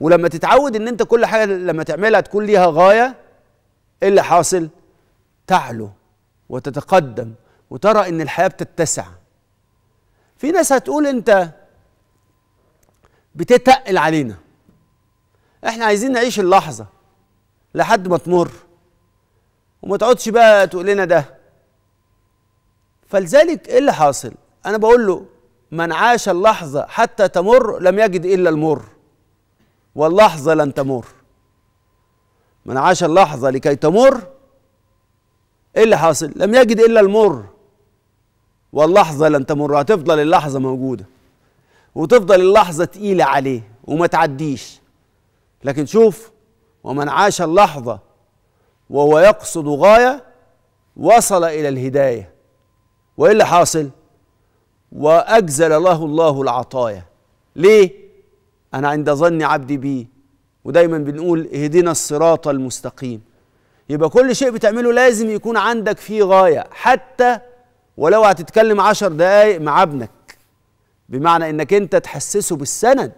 ولما تتعود ان انت كل حاجه لما تعملها تكون ليها غايه ايه اللي حاصل تعلو وتتقدم وترى ان الحياه بتتسع في ناس هتقول انت بتتقل علينا احنا عايزين نعيش اللحظه لحد ما تمر وما تقعدش بقى تقول لنا ده فلذلك ايه اللي حاصل انا بقول له من عاش اللحظه حتى تمر لم يجد الا المر واللحظة لن تمر من عاش اللحظة لكي تمر ايه اللي حاصل لم يجد الا المر واللحظة لن تمر هتفضل اللحظة موجودة وتفضل اللحظة تقيلة عليه وما تعديش لكن شوف ومن عاش اللحظة وهو يقصد غاية وصل إلى الهداية وإيه اللي حاصل؟ وأجزل له الله العطايا ليه؟ أنا عند ظن عبدي بي ودايما بنقول اهدنا الصراط المستقيم يبقى كل شيء بتعمله لازم يكون عندك فيه غاية حتى ولو هتتكلم عشر دقايق مع ابنك بمعنى انك انت تحسسه بالسند